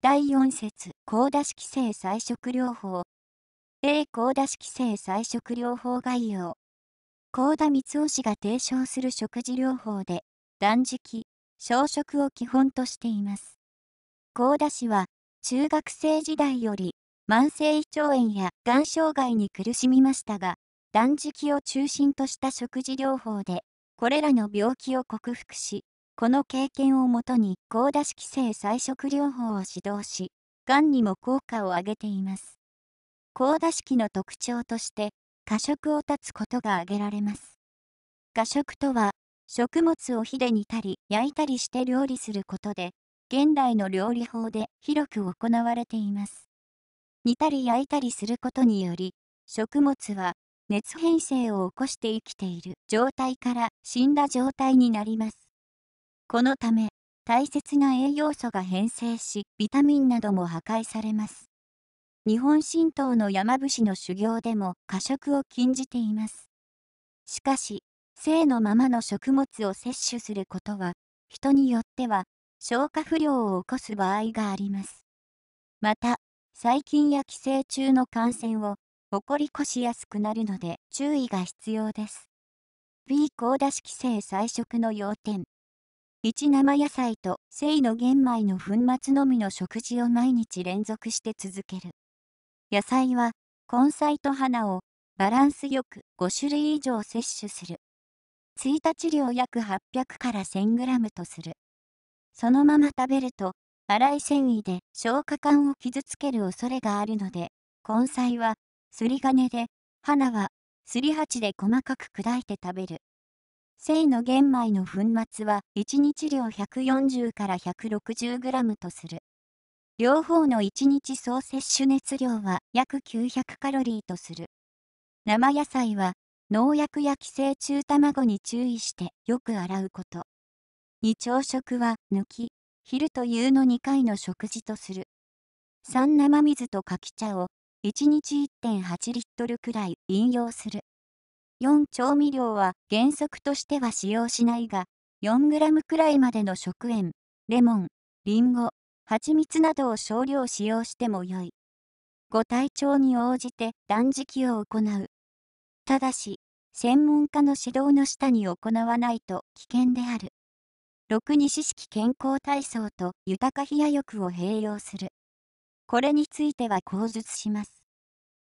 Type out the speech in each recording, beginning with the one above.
第4節高田式性彩色療法 A 高田式性彩色療法概要高田光雄氏が提唱する食事療法で断食小食を基本としています高田氏は中学生時代より慢性胃腸炎やがん障害に苦しみましたが断食を中心とした食事療法でこれらの病気を克服しこの経験をもとに高打式性彩食療法を指導し、がんにも効果を上げています。高打式の特徴として、過食を断つことが挙げられます。過食とは、食物を火で煮たり焼いたりして料理することで、現代の料理法で広く行われています。煮たり焼いたりすることにより、食物は熱変性を起こして生きている状態から死んだ状態になります。このため、大切な栄養素が変性し、ビタミンなども破壊されます。日本神道の山伏の修行でも過食を禁じています。しかし、性のままの食物を摂取することは、人によっては消化不良を起こす場合があります。また、細菌や寄生虫の感染を起こり越しやすくなるので注意が必要です。B 高出し性菜食の要点1生野菜と生の玄米の粉末のみの食事を毎日連続して続ける野菜は根菜と花をバランスよく5種類以上摂取する1日量約800から1 0 0 0ムとするそのまま食べると粗い繊維で消化管を傷つける恐れがあるので根菜はすり金で花はすり鉢で細かく砕いて食べる生の玄米の粉末は1日量140から 160g とする。両方の1日総摂取熱量は約900カロリーとする。生野菜は農薬や寄生虫卵に注意してよく洗うこと。2朝食は抜き、昼と夕の2回の食事とする。3生水と柿茶を1日1.8リットルくらい飲用する。4調味料は原則としては使用しないが、4g くらいまでの食塩、レモン、リンゴ、蜂蜜などを少量使用しても良い。ご体調に応じて断食を行う。ただし、専門家の指導の下に行わないと危険である。6四式健康体操と豊か冷や浴を併用する。これについては口述します。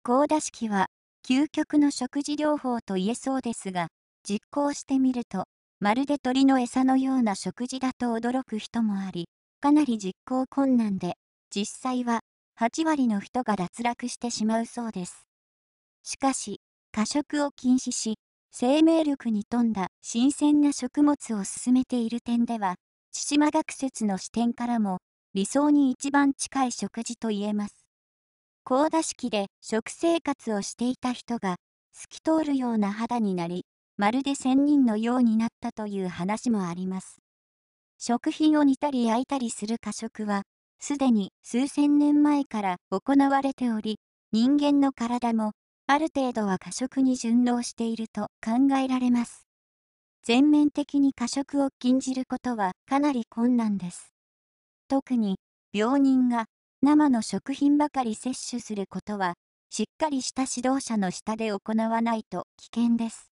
高田式は究極の食事療法と言えそうですが、実行してみると、まるで鳥の餌のような食事だと驚く人もあり、かなり実行困難で、実際は8割の人が脱落してしまうそうです。しかし、過食を禁止し、生命力に富んだ新鮮な食物を進めている点では、千島学説の視点からも、理想に一番近い食事と言えます。高田式で食生活をしていた人が透き通るような肌になりまるで仙人のようになったという話もあります食品を煮たり焼いたりする過食はすでに数千年前から行われており人間の体もある程度は過食に順応していると考えられます全面的に過食を禁じることはかなり困難です特に病人が生の食品ばかり摂取することは、しっかりした指導者の下で行わないと危険です。